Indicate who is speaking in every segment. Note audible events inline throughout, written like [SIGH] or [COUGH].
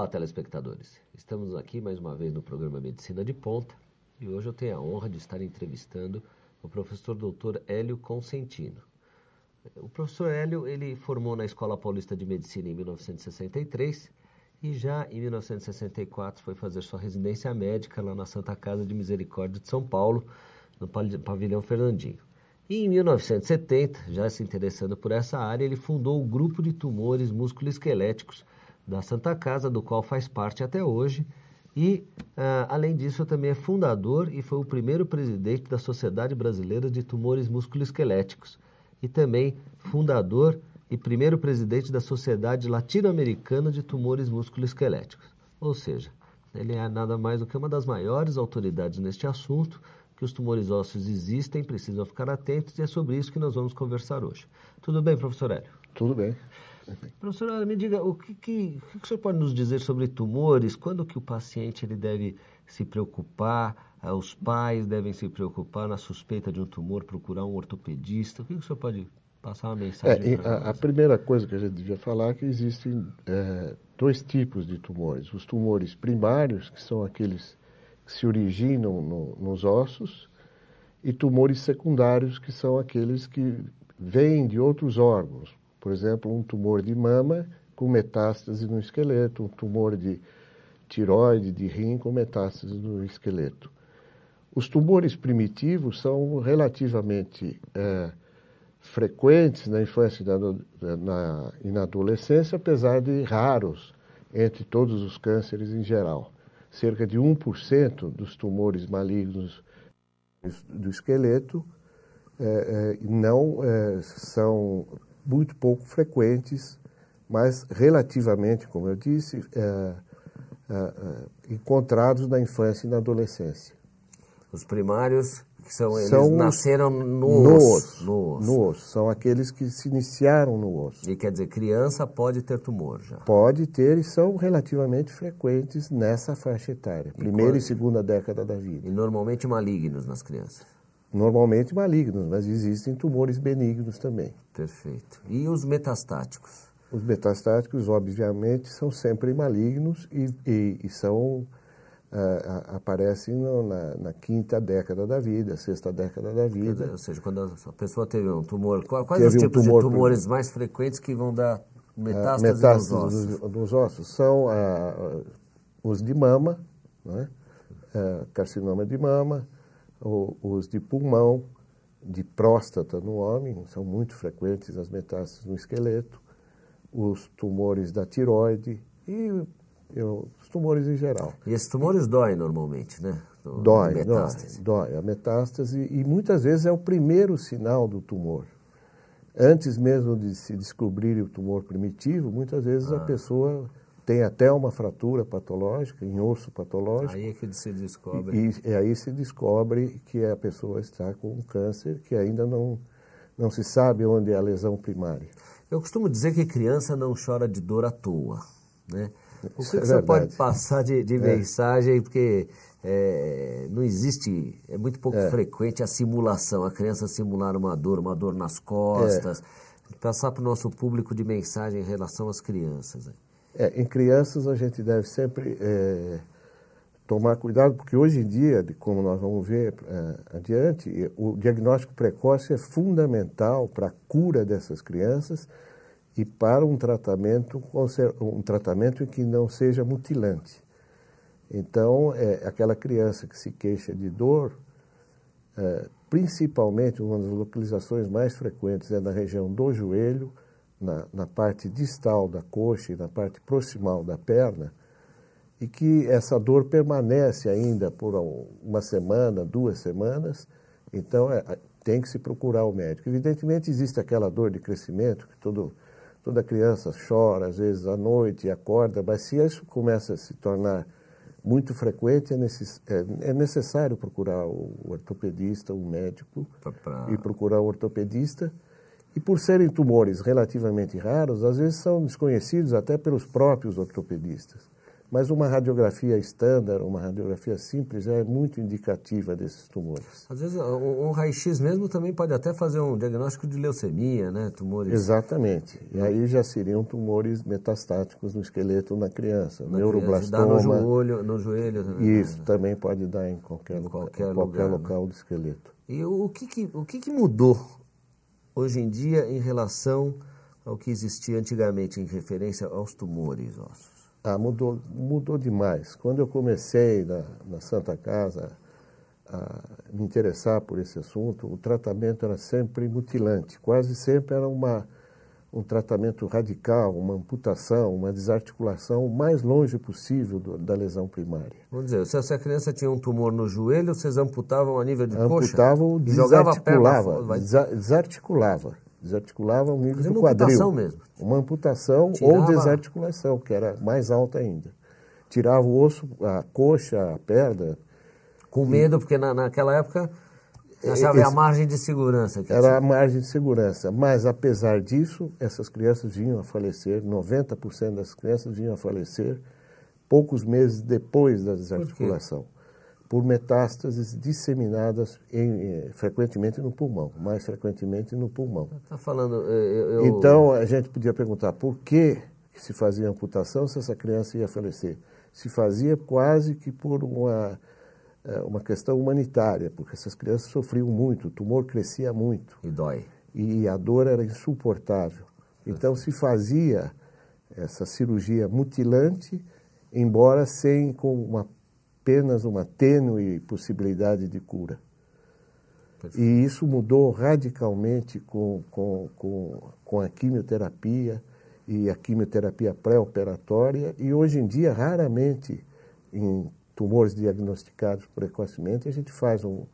Speaker 1: Olá, telespectadores. Estamos aqui mais uma vez no programa Medicina de Ponta e hoje eu tenho a honra de estar entrevistando o professor Dr. Hélio Consentino. O professor Hélio, ele formou na Escola Paulista de Medicina em 1963 e já em 1964 foi fazer sua residência médica lá na Santa Casa de Misericórdia de São Paulo, no pavilhão Fernandinho. E em 1970, já se interessando por essa área, ele fundou o Grupo de Tumores Músculoesqueléticos, da Santa Casa, do qual faz parte até hoje. E, ah, além disso, também é fundador e foi o primeiro presidente da Sociedade Brasileira de Tumores Musculoesqueléticos. E também fundador e primeiro presidente da Sociedade Latino-Americana de Tumores Musculoesqueléticos. Ou seja, ele é nada mais do que uma das maiores autoridades neste assunto, que os tumores ósseos existem, precisam ficar atentos, e é sobre isso que nós vamos conversar hoje. Tudo bem, professor Hélio? Tudo bem. Professora, me diga, o que, que, o que o senhor pode nos dizer sobre tumores? Quando que o paciente ele deve se preocupar? Eh, os pais devem se preocupar na suspeita de um tumor, procurar um ortopedista? O que, que o senhor pode passar uma mensagem? É, a,
Speaker 2: a, primeira coisa que a gente devia falar é que existem é, dois tipos de tumores. Os tumores primários, que são aqueles que se originam no, nos ossos, e tumores secundários, que são aqueles que vêm de outros órgãos, por exemplo, um tumor de mama com metástase no esqueleto, um tumor de tiroide, de rim com metástase no esqueleto. Os tumores primitivos são relativamente é, frequentes na infância e na, na, e na adolescência, apesar de raros entre todos os cânceres em geral. Cerca de 1% dos tumores malignos do esqueleto é, é, não é, são muito pouco frequentes, mas relativamente, como eu disse, é, é, é, encontrados na infância e na adolescência.
Speaker 1: Os primários que são, eles são nasceram no, no, osso,
Speaker 2: no, osso. no osso. São aqueles que se iniciaram no osso. E quer dizer, criança pode
Speaker 1: ter tumor já?
Speaker 2: Pode ter e são relativamente frequentes nessa faixa etária, primeira quando... e
Speaker 1: segunda década da vida. E normalmente malignos nas crianças?
Speaker 2: normalmente malignos, mas existem tumores benignos também. Perfeito. E os metastáticos? Os metastáticos, obviamente, são sempre malignos e, e, e são ah, aparecem no, na, na, quinta década da vida, sexta década da vida. ou
Speaker 1: seja, quando a pessoa teve um tumor, quais teve os tipos um tumor, de tumores mais frequentes que vão dar metástases, metástases nos ossos?
Speaker 2: Nos, nos ossos são ah, os de mama, né? Ah, carcinoma de mama, os de pulmão, de próstata no homem, são muito frequentes as metástases no esqueleto, os tumores da tiroide e eu, os tumores em geral. E esses tumores doem
Speaker 1: normalmente, né? Do, dói, metástase.
Speaker 2: dói, dói. A metástase, e muitas vezes é o primeiro sinal do tumor. Antes mesmo de se descobrir o tumor primitivo, muitas vezes ah. a pessoa tem até uma fratura patológica, em osso patológico. Aí é que se descobre. E, e aí se descobre que a pessoa está com um câncer que ainda não, não se sabe onde é a lesão primária.
Speaker 1: Eu costumo dizer que criança não chora de dor à toa. Né? O que, é que você pode passar de, de é. mensagem? Porque é, não existe, é muito pouco é. frequente a simulação, a criança simular uma dor, uma dor nas costas. É. Passar para o nosso público de mensagem em relação às crianças. Né?
Speaker 2: É, em crianças a gente deve sempre é, tomar cuidado, porque hoje em dia, como nós vamos ver é, adiante, o diagnóstico precoce é fundamental para a cura dessas crianças e para um tratamento, um tratamento que não seja mutilante. Então, é, aquela criança que se queixa de dor, é, principalmente uma das localizações mais frequentes é na região do joelho, na, na parte distal da coxa e na parte proximal da perna, e que essa dor permanece ainda por uma semana, duas semanas, então é, tem que se procurar o médico. Evidentemente existe aquela dor de crescimento que todo, toda criança chora, às vezes à noite acorda, mas se isso começa a se tornar muito frequente, é, é, é necessário procurar o ortopedista, o médico, pra, pra... e procurar o ortopedista e por serem tumores relativamente raros, às vezes são desconhecidos até pelos próprios ortopedistas. Mas uma radiografia estándar, uma radiografia simples, é muito indicativa desses tumores.
Speaker 1: Às vezes, um raio-x mesmo também pode até fazer um diagnóstico de leucemia, né? Tumores.
Speaker 2: Exatamente. E aí já seriam tumores metastáticos no esqueleto na criança, na neuroblastoma. Criança. Dá no joelho, no joelho também. Né? Isso,
Speaker 1: também pode dar em qualquer, em qualquer, local, qualquer local né? do esqueleto. E o que, que o que, que mudou hoje em dia em relação ao que existia antigamente em referência aos tumores ósseos? Ah, mudou, mudou demais. Quando eu comecei na,
Speaker 2: na Santa Casa a me interessar por esse assunto, o tratamento era sempre mutilante, quase sempre era uma um tratamento radical, uma amputação, uma desarticulação o mais longe possível do, da lesão primária.
Speaker 1: Vamos dizer, se essa criança tinha um tumor no joelho, vocês amputavam a nível de amputavam, coxa? Desarticulava,
Speaker 2: desarticulava, desarticulava o nível do quadril. Uma amputação mesmo? Uma amputação Tirava... ou desarticulação, que era mais alta ainda. Tirava o osso, a coxa, a perna. Com medo, e...
Speaker 1: porque na, naquela época essa é a margem de segurança. Era a
Speaker 2: assim. margem de segurança. Mas, apesar disso, essas crianças vinham a falecer, 90% das crianças vinham a falecer poucos meses depois da desarticulação, por, por metástases disseminadas em, eh, frequentemente no pulmão, mais frequentemente no pulmão.
Speaker 1: Tá falando, eh, eu, eu... Então,
Speaker 2: a gente podia perguntar por que se fazia amputação se essa criança ia falecer. Se fazia quase que por uma é uma questão humanitária, porque essas crianças sofriam muito, o tumor crescia muito. E dói. E a dor era insuportável. Então se fazia essa cirurgia mutilante, embora sem com uma, apenas uma tênue possibilidade de cura. E isso mudou radicalmente com, com, com, com a quimioterapia e a quimioterapia pré-operatória. E hoje em dia, raramente, em tumores diagnosticados precocemente, a gente faz um,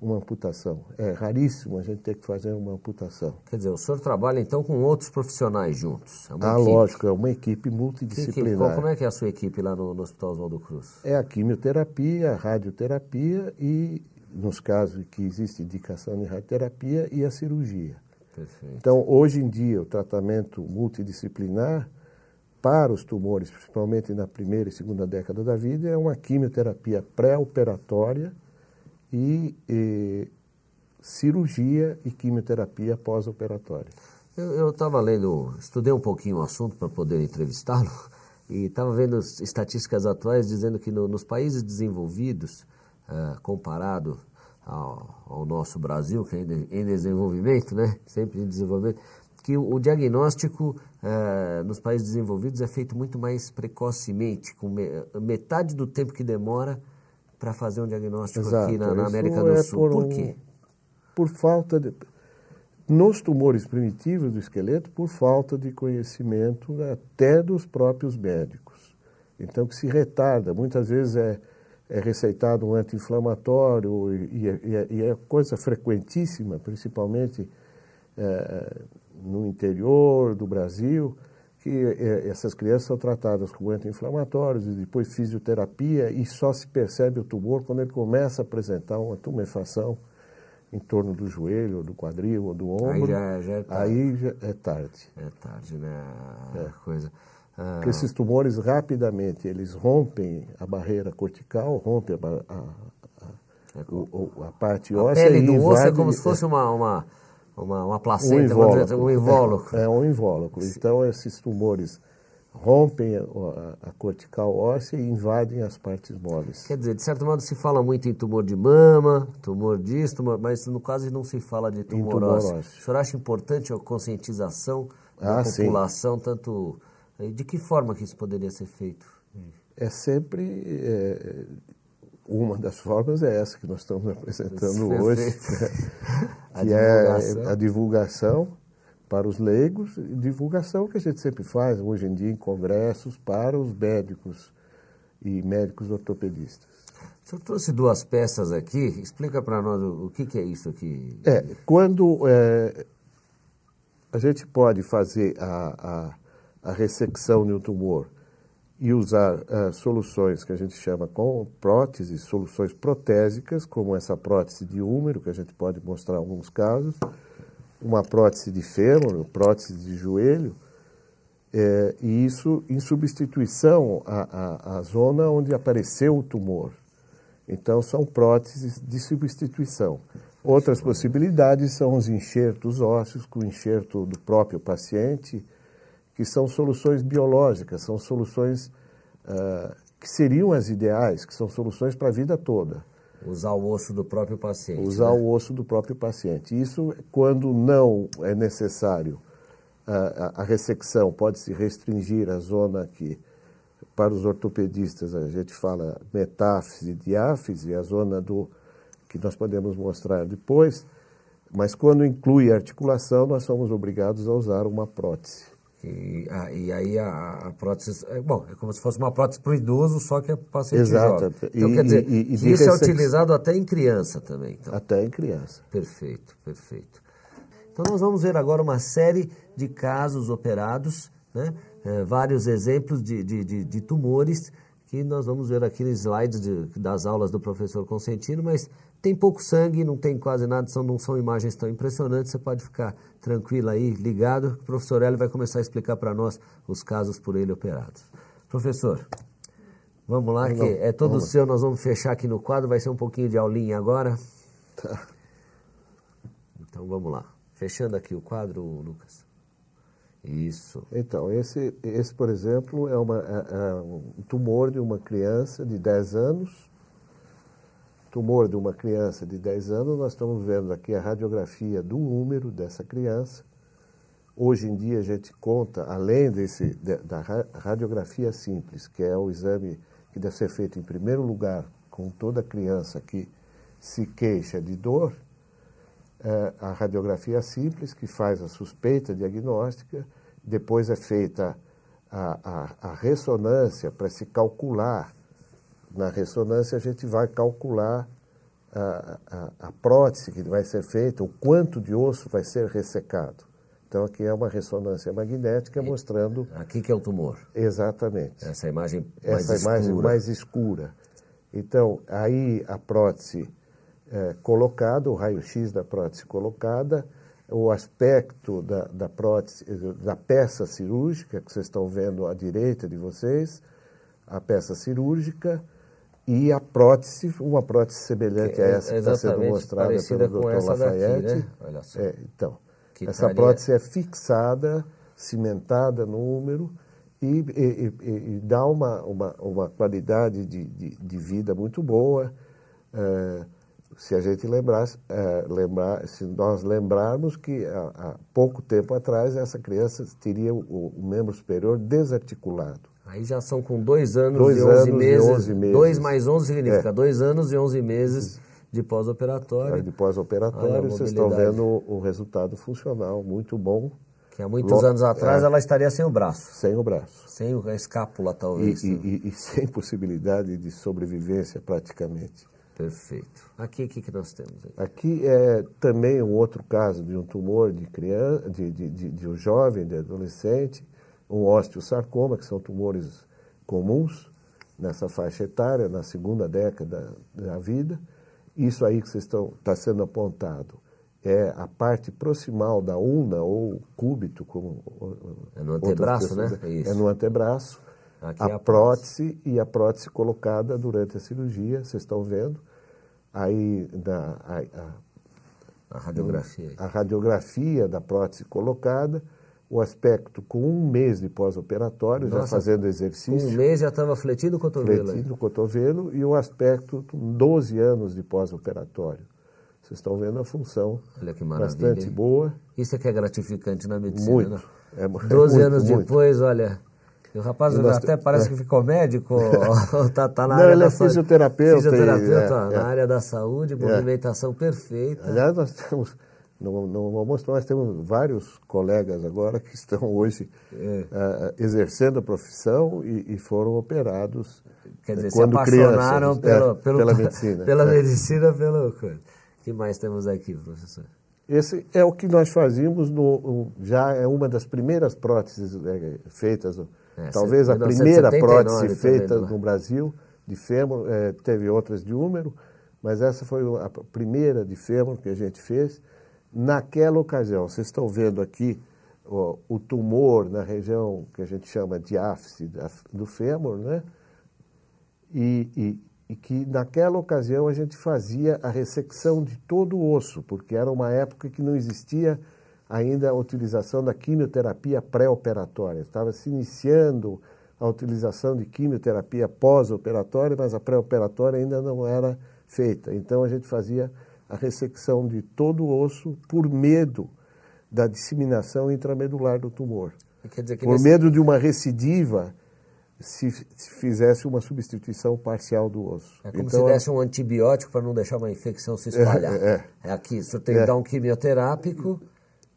Speaker 2: uma amputação. É raríssimo a gente ter
Speaker 1: que fazer uma amputação. Quer dizer, o senhor trabalha então com outros profissionais juntos? É ah, equipe. lógico,
Speaker 2: é uma equipe multidisciplinar. Como
Speaker 1: é que é a sua equipe lá no, no Hospital Oswaldo Cruz?
Speaker 2: É a quimioterapia, a radioterapia e, nos casos que existe indicação de radioterapia, e a cirurgia. Perfeito. Então, hoje em dia, o tratamento multidisciplinar para os tumores, principalmente na primeira e segunda década da vida, é uma quimioterapia pré-operatória e, e, cirurgia e
Speaker 1: quimioterapia pós-operatória. Eu estava lendo, estudei um pouquinho o assunto para poder entrevistá-lo e estava vendo estatísticas atuais dizendo que no, nos países desenvolvidos, uh, comparado ao, ao, nosso Brasil, que ainda é em desenvolvimento, né? sempre em desenvolvimento, que o diagnóstico uh, nos países desenvolvidos é feito muito mais precocemente, com me metade do tempo que demora para fazer um diagnóstico Exato. aqui na, na América Isso é do é Sul. Por, por quê?
Speaker 2: Um, por falta de. Nos tumores primitivos do esqueleto, por falta de conhecimento até dos próprios médicos. Então, que se retarda. Muitas vezes é, é receitado um anti-inflamatório e, e, é, é, e, é coisa frequentíssima, principalmente é, no interior do Brasil, que é, essas crianças são tratadas com anti-inflamatórios e depois fisioterapia e só se percebe o tumor quando ele começa a apresentar uma tumefação em torno do joelho, ou do quadril, ou do ombro. Aí já, é, já é tarde. Aí já é tarde. É tarde, né? É. Coisa. Ah. Porque esses tumores rapidamente eles rompem a barreira cortical, rompem a, a, a, a, é a parte óssea. A pele do osso é como se fosse
Speaker 1: é. uma, uma uma, uma placenta, um invólucro. Um invólucro.
Speaker 2: É, é, um invólucro. Sim. Então, esses tumores
Speaker 1: rompem a, a cortical óssea e invadem as partes moles. Quer dizer, de certo modo se fala muito em tumor de mama, tumor disso, tumor, mas no caso não se fala de tumor, tumor ósseo. ósseo. O senhor acha importante a conscientização da ah, população, sim. tanto eh, de que forma que isso poderia ser feito? É sempre é,
Speaker 2: uma das formas é essa que nós estamos apresentando hoje, né? [LAUGHS] que é a divulgação para os leigos, divulgação que a gente sempre faz hoje em dia em congressos para os médicos e médicos ortopedistas.
Speaker 1: O senhor trouxe duas peças aqui, explica para nós o, o que, que, é isso aqui.
Speaker 2: É, quando é, a gente pode fazer a, a, a ressecção de um tumor e usar uh, soluções que a gente chama com próteses, soluções protésicas, como essa prótese de húmero, que a gente pode mostrar alguns casos, uma prótese de fêmur, prótese de joelho, é, e isso em substituição à, à, à zona onde apareceu o tumor. Então, são próteses de substituição. Outras possibilidades são os enxertos ósseos, com enxerto do próprio paciente, que são soluções biológicas, são soluções uh, que seriam as ideais, que são soluções para a vida toda.
Speaker 1: Usar o osso do próprio paciente. Usar né?
Speaker 2: o osso do próprio paciente. Isso, quando não é necessário, a, a, a ressecção pode se restringir à zona que, para os ortopedistas, a gente fala metáfise, diáfise, a zona do que nós podemos mostrar depois, mas quando inclui articulação, nós somos obrigados a usar uma prótese. E, a, e aí a,
Speaker 1: a, prótese, é, bom, é como se fosse uma prótese para o idoso, só que é para o paciente Exato. jovem. Então, e, quer dizer, e, e isso é utilizado até em criança também. Então. Até em criança. Perfeito, perfeito. Então, nós vamos ver agora uma série de casos operados, né? É, vários exemplos de, de, de, de tumores que nós vamos ver aqueles slides de, das aulas do professor Consentino, mas tem pouco sangue, não tem quase nada, são, não são imagens tão impressionantes, você pode ficar tranquilo aí, ligado, o professor Hélio vai começar a explicar para nós os casos por ele operados. Professor, vamos lá, que é todo vamos. seu, nós vamos fechar aqui no quadro, vai ser um pouquinho de aulinha agora. Tá. Então vamos lá. Fechando aqui o quadro, Lucas.
Speaker 2: Isso. Então, esse, esse por exemplo, é, uma, é, é um tumor de uma criança de 10 anos. Tumor de uma criança de 10 anos, nós estamos vendo aqui a radiografia do úmero dessa criança. Hoje em dia a gente conta, além desse, da radiografia simples, que é o exame que deve ser feito em primeiro lugar com toda criança que se queixa de dor, é, a radiografia é simples, que faz a suspeita diagnóstica, depois é feita a, a, a ressonância para se calcular. Na ressonância, a gente vai calcular a, a, a, prótese que vai ser feita, o quanto de osso vai ser ressecado. Então, aqui é uma ressonância magnética e, mostrando. Aqui que é o tumor. Exatamente. Essa imagem mais Essa escura. imagem mais escura. Então, aí a prótese é, colocado, o raio-x da prótese colocada, o aspecto da, da prótese, eh, da peça cirúrgica que vocês estão vendo à direita de vocês, a peça cirúrgica e a prótese, uma prótese semelhante é, a essa que está sendo mostrada pelo Dr. Lafayette. Daqui, né? Olha só. É, então, que essa taria... prótese é fixada, cimentada no úmero e, e, e, e dá uma, uma, uma qualidade de, de, de, vida muito boa. Eh, se a gente é, lembrar, se nós lembrarmos que há, há, pouco tempo atrás essa criança teria o, o, membro superior desarticulado.
Speaker 1: Aí já são com dois anos, dois e, 11 anos meses, e 11 meses. Dois mais 11 significa é. dois anos e 11 meses de pós-operatório. De pós-operatório, vocês estão vendo o, resultado funcional muito bom. Que há muitos anos atrás é, ela estaria sem o braço. Sem o braço. Sem a escápula, talvez. E,
Speaker 2: e, e, e [LAUGHS] sem possibilidade de
Speaker 1: sobrevivência, praticamente.
Speaker 2: Perfeito.
Speaker 1: Aqui o que, que nós temos?
Speaker 2: Aqui? aqui? é também um outro caso de um tumor de criança, de, de, de, de um jovem, de adolescente, um osteosarcoma, que são tumores comuns nessa faixa etária, na segunda década da vida. Isso aí que vocês estão está sendo apontado é a parte proximal da ulna ou cúbito, como é, né? é no antebraço, pessoas, né? É, é no antebraço Aqui é a, é a prótese e a prótese colocada durante a cirurgia, vocês estão vendo. Aí na, a, a, a, radiografia. a radiografia da prótese colocada, o aspecto com um mês de pós-operatório, já fazendo exercício. Um mês já
Speaker 1: estava fletindo o cotovelo. Fletindo
Speaker 2: o cotovelo e o aspecto com 12 anos de pós-operatório. Vocês estão vendo a função Olha que maravilha, bastante hein? boa.
Speaker 1: Isso é que é gratificante na medicina. Muito. Né? É, 12 [LAUGHS] é muito, anos muito. depois, olha, o rapaz até parece é. que ficou médico, [LAUGHS] [LAUGHS] tá tá na Não, área ele da é fisioterapeuta. Fisioterapeuta, e, é, na é. área da saúde, movimentação é. perfeita. Aliás, nós temos, no, no
Speaker 2: almoço, nós temos vários colegas agora que estão hoje uh, exercendo a profissão e, e foram operados. Quer dizer, quando se apaixonaram crianças, pelo, pelo, pela [LAUGHS] medicina. Pela medicina,
Speaker 1: pelo... que mais temos aqui, professor? Esse é o
Speaker 2: que nós fazíamos, no, já é uma das primeiras próteses feitas é, Talvez a primeira prótese feita é? no Brasil de fêmur, é, teve outras de húmero, mas essa foi a primeira de fêmur que a gente fez. Naquela ocasião, vocês estão vendo aqui ó, o tumor na região que a gente chama de áfice do fêmur, né? E, e, e que naquela ocasião a gente fazia a ressecção de todo o osso, porque era uma época que não existia ainda a utilização da quimioterapia pré-operatória. Estava se iniciando a utilização de quimioterapia pós-operatória, mas a pré-operatória ainda não era feita. Então a gente fazia a ressecção de todo o osso por medo da disseminação intramedular do tumor. por nesse... medo de uma recidiva se fizesse uma substituição parcial do osso. É como então, se é desse
Speaker 1: um antibiótico para não deixar uma infecção se espalhar. [LAUGHS] É, é, é aqui, você tem que é. dar um quimioterápico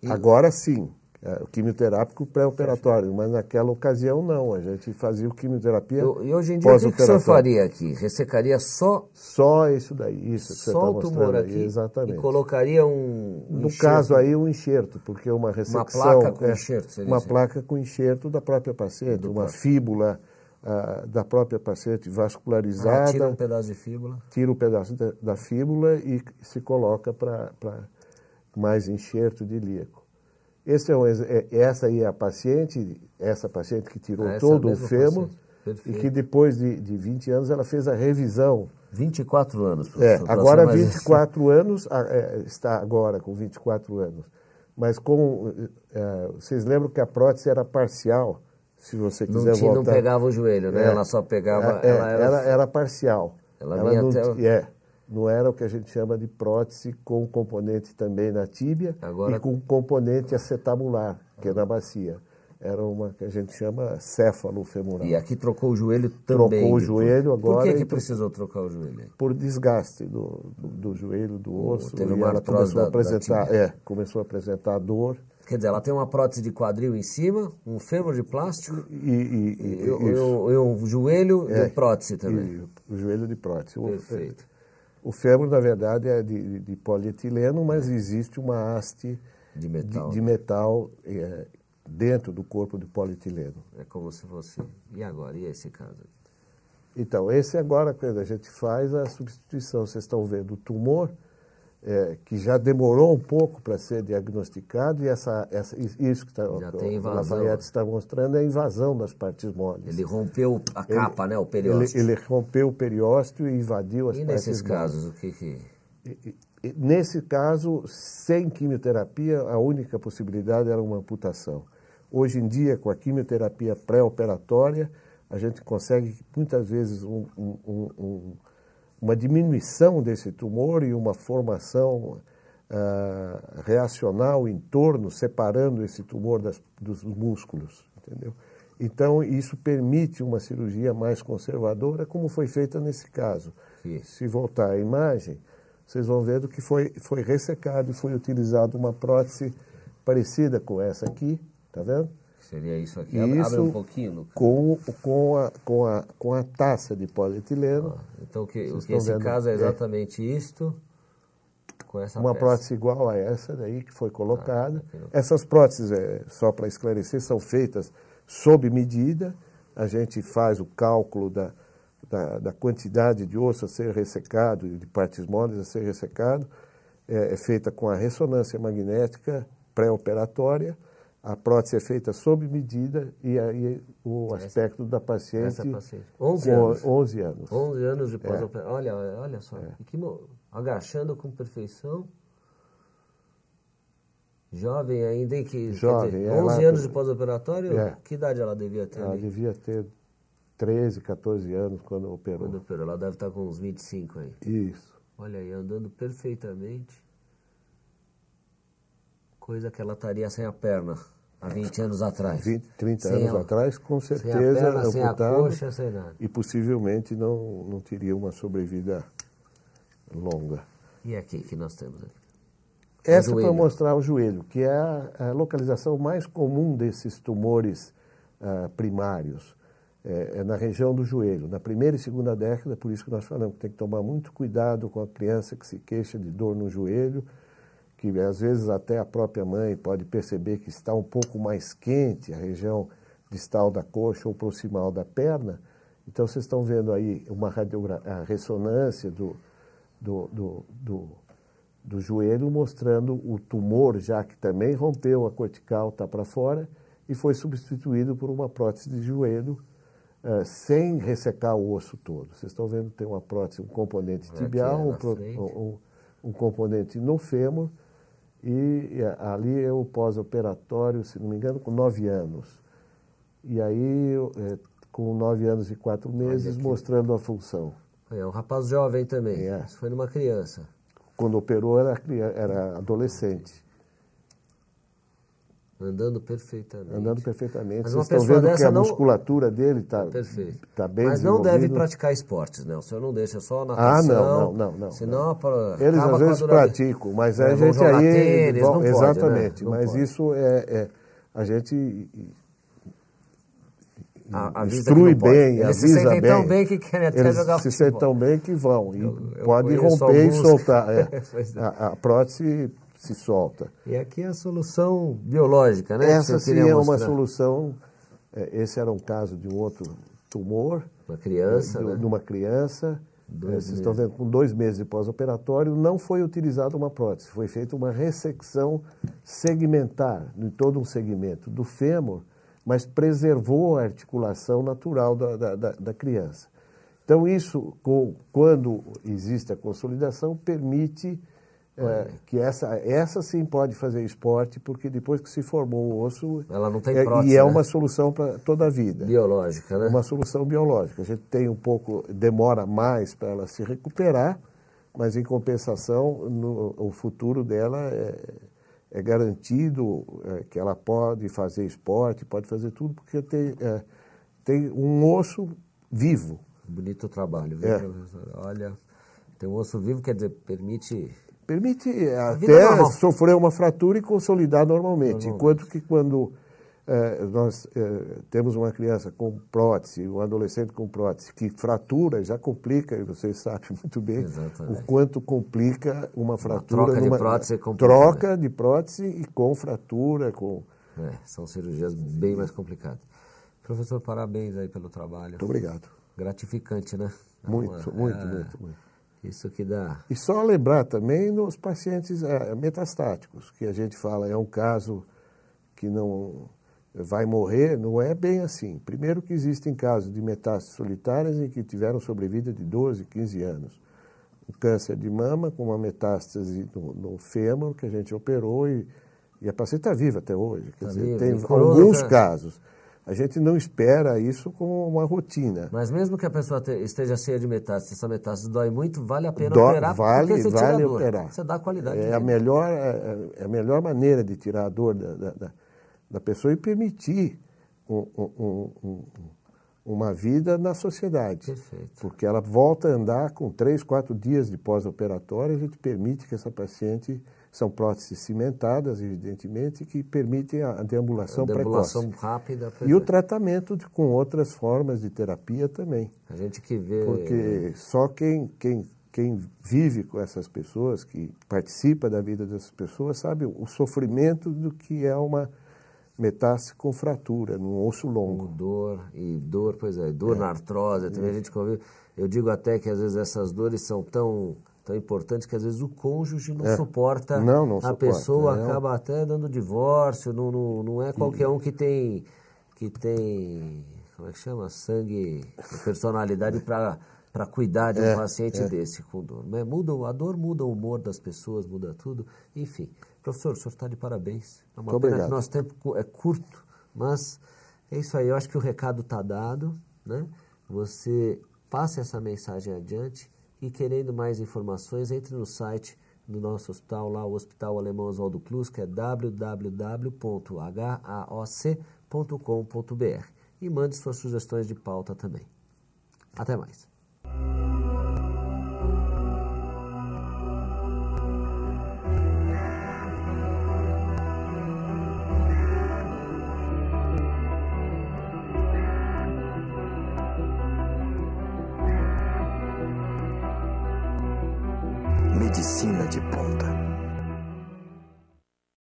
Speaker 2: Hum. Agora sim, é, o quimioterápico pré-operatório, mas naquela ocasião não, a gente fazia o quimioterapia eu, E hoje em dia o que, que o senhor faria aqui?
Speaker 1: Ressecaria só...
Speaker 2: Só isso daí, isso que só você está mostrando aqui, exatamente. E
Speaker 1: colocaria um, um No enxerto. caso aí,
Speaker 2: um enxerto, porque uma ressecção... Uma placa com é, enxerto, Uma assim. placa com enxerto da própria paciente, Do uma próprio. fíbula ah, da própria paciente vascularizada... Ah, tira um pedaço de fíbula. Tira um pedaço da, da fíbula e se coloca para mais enxerto de ilíaco. Esse é, um, é, essa aí é a paciente, essa paciente que tirou ah, todo é o fêmur e que depois de, de 20 anos ela fez a revisão. 24
Speaker 1: anos, professor. É, agora 24
Speaker 2: anos, é, está agora com 24 anos. Mas com, é, vocês lembram que a prótese era parcial, se você quiser não tinha, voltar. Não pegava o joelho, né? É, ela só pegava... Ela, ela, era, ela, era, parcial. Ela, ela vinha não, até... É, não era o que a gente chama de prótese com componente também na tíbia Agora... e com componente acetabular, que é na bacia. Era uma que a gente chama céfalo-femoral. E aqui
Speaker 1: trocou o joelho também. Trocou o joelho agora. Por que, é que precisou trocar o joelho? Por
Speaker 2: desgaste do, do, do joelho, do osso. Teve uma começou da, a apresentar, é, começou a apresentar dor.
Speaker 1: Quer dizer, ela tem uma prótese de quadril em cima, um fêmur de plástico e,
Speaker 2: e, e, e, o, e joelho é, de prótese também. o joelho de prótese. Perfeito. O fêmur, na verdade, é de, de polietileno, mas é. existe uma haste de metal, de, de metal é, dentro do corpo de polietileno. É como se fosse. E agora? E esse caso? Então, esse agora, a gente faz a substituição. Vocês estão vendo o tumor, é, que já demorou um pouco para ser diagnosticado e essa, essa isso que tá, já o, Lafayette está mostrando é a invasão das partes
Speaker 1: moles. Ele rompeu a ele, capa, né, o periósteo. Ele,
Speaker 2: ele, rompeu o periósteo e invadiu as e partes moles. E nesses casos,
Speaker 1: o que que... E,
Speaker 2: e, nesse caso, sem quimioterapia, a única possibilidade era uma amputação. Hoje em dia, com a quimioterapia pré-operatória, a gente consegue muitas vezes um, um, um, um uma diminuição desse tumor e uma formação uh, reacional em torno, separando esse tumor das, dos músculos, entendeu? Então, isso permite uma cirurgia mais conservadora, como foi feita nesse caso. Sim. Se voltar à imagem, vocês vão ver que foi, foi ressecado e foi utilizado uma prótese parecida com essa aqui, tá vendo?
Speaker 1: Seria isso aqui. Abre, isso abre um pouquinho.
Speaker 2: Com, com, a, com, a, com a taça de polietileno. Ah, então, que, o que esse vendo? caso é, é.
Speaker 1: exatamente é. isto. Com essa Uma peça. prótese
Speaker 2: igual a essa daí que foi colocada. Ah, Essas próteses, é, só para esclarecer, são feitas sob medida. A gente faz o cálculo da, da, da quantidade de osso a ser ressecado de partes moles a ser ressecado. É, é feita com a ressonância magnética pré-operatória a prótese é feita sob medida e aí o aspecto essa, da paciente... Essa paciente. 11 anos. 11 anos. 11 anos de pós-operação.
Speaker 1: É. Olha, olha só, é. que, agachando com perfeição, jovem ainda, e que, jovem, dizer, 11 ela, anos de pós-operatório, é. que idade ela devia ter? Ela ali?
Speaker 2: devia ter 13, 14 anos quando operou. Quando
Speaker 1: operou, ela deve estar com uns 25 aí. Isso. Olha aí, andando perfeitamente coisa que ela estaria sem a perna há 20 anos atrás. 20, 30 sem anos a, atrás, com certeza sem a perna, amputado, sem a coxa, sem nada.
Speaker 2: e possivelmente não, não teria uma sobrevida
Speaker 1: longa. E é aqui que nós temos aqui? É Essa para
Speaker 2: mostrar o joelho, que é a, localização mais comum desses tumores uh, primários. É, é, na região do joelho, na primeira e segunda década, por isso que nós falamos que tem que tomar muito cuidado com a criança que se queixa de dor no joelho, que às vezes até a própria mãe pode perceber que está um pouco mais quente a região distal da coxa ou proximal da perna. Então vocês estão vendo aí uma a ressonância do, do, do, do, do joelho mostrando o tumor, já que também rompeu a cortical, está para fora, e foi substituído por uma prótese de joelho Uh, sem ressecar o osso todo. Vocês estão vendo tem uma prótese, um componente é tibial, um, um, um, componente no fêmur e ali eu é pós-operatório, se não me engano, com nove anos. E aí, é, com nove anos e quatro meses, mostrando a função.
Speaker 1: É um rapaz jovem também. É. Isso foi numa criança.
Speaker 2: Quando operou, era, era adolescente.
Speaker 1: Andando perfeitamente. Andando perfeitamente. Mas Vocês estão vendo que a não...
Speaker 2: musculatura dele está tá, tá bem Mas não deve
Speaker 1: praticar esportes, né? O senhor não deixa só ah, natação. Ah, não, não, não. não senão não. Eles às vezes dura... praticam, mas a gente aí... Tênis, bom, pode, né? exatamente, mas
Speaker 2: isso é, é, A gente a, avisa instrui bem, Eles avisa se sentem bem. tão bem que querem até Eles jogar se se sentem tão bem que vão. E eu, eu pode romper e soltar. É. [LAUGHS] é. a, a prótese se solta. E aqui é a
Speaker 1: solução
Speaker 2: biológica, né? Essa seria é uma solução. Eh, esse era um caso de um outro tumor. Uma criança, eh, de, né? De uma criança. Eh, vocês meses. estão vendo, com dois meses de pós-operatório, não foi utilizada uma prótese, foi feita uma ressecção segmentar, em todo um segmento do fêmur, mas preservou a articulação natural da, da, da criança. Então, isso, com, quando existe a consolidação, permite é, que essa, essa sim pode fazer esporte, porque depois que se formou o osso. Ela não tem é, prótese, é, E é né? uma solução para toda a vida. Biológica, né? Uma solução biológica. A gente tem um pouco, demora mais para ela se recuperar, mas em compensação, no, o futuro dela é, é garantido é, que ela pode fazer esporte, pode fazer tudo, porque tem, é, tem um osso vivo. Bonito trabalho, viu? É.
Speaker 1: Olha, tem um osso vivo, quer dizer, permite Permite até normal.
Speaker 2: sofrer uma fratura e consolidar normalmente. Enquanto que quando eh, nós eh, temos uma criança com prótese, um adolescente com prótese, que fratura, já complica, e vocês sabem [LAUGHS] muito bem Exatamente. o quanto complica uma fratura. Uma troca numa, de prótese é complica, Troca de prótese e com fratura. com é, São cirurgias bem mais complicadas.
Speaker 1: Professor, parabéns aí pelo trabalho. Muito obrigado. Gratificante, né? Muito, é uma, muito, é... muito, muito. Isso que dá.
Speaker 2: E só lembrar também nos pacientes eh, metastáticos, que a gente fala é um caso que não vai morrer, não é bem assim. Primeiro que existem casos de metástases solitárias em que tiveram sobrevida de 12, 15 anos. Um câncer de mama com uma metástase no, no fêmur que a gente operou e, e a paciente está viva até hoje. Quer tá dizer, viva, tem alguns né? casos. A gente não espera isso como uma rotina.
Speaker 1: Mas mesmo que a pessoa esteja cheia de metástase, essa metástase dói muito, vale a pena operar? Vale, porque você vale tira operar. Você dá qualidade. É a,
Speaker 2: melhor, é, é, é a melhor maneira de tirar a dor da, da, da pessoa e permitir um, um, um, um uma vida na sociedade. Perfeito. Porque ela volta a andar com três, quatro dias de pós-operatório, a gente permite que essa paciente. São próteses cimentadas, evidentemente, que permitem a deambulação, a deambulação precoce. rápida. E o é. tratamento de, com outras formas de terapia também. A gente que vê. Porque só quem, quem, quem vive com essas pessoas, que participa da vida dessas pessoas, sabe o sofrimento
Speaker 1: do que é uma metástase com fratura, no osso longo. Com dor, e dor, pois é, dor é. na artrose, também é. a gente convive. Eu digo até que às vezes essas dores são tão, tão importantes que às vezes o cônjuge não é. suporta. Não, não a suporta. pessoa não. acaba até dando divórcio, não, não, não é qualquer um que tem. que tem. como é que chama? Sangue, personalidade para para cuidar de um é, paciente é. desse com dor. Mas muda, a dor muda o humor das pessoas, muda tudo. Enfim, professor, o senhor está de parabéns. É uma Muito pena obrigado. que nosso tempo é curto, mas é isso aí. Eu acho que o recado está dado. Né? Você passe essa mensagem adiante e, querendo mais informações, entre no site do nosso hospital, lá o Hospital Alemão Oswaldo Cruz, que é www.haoc.com.br. E mande suas sugestões de pauta também. Até mais. thank you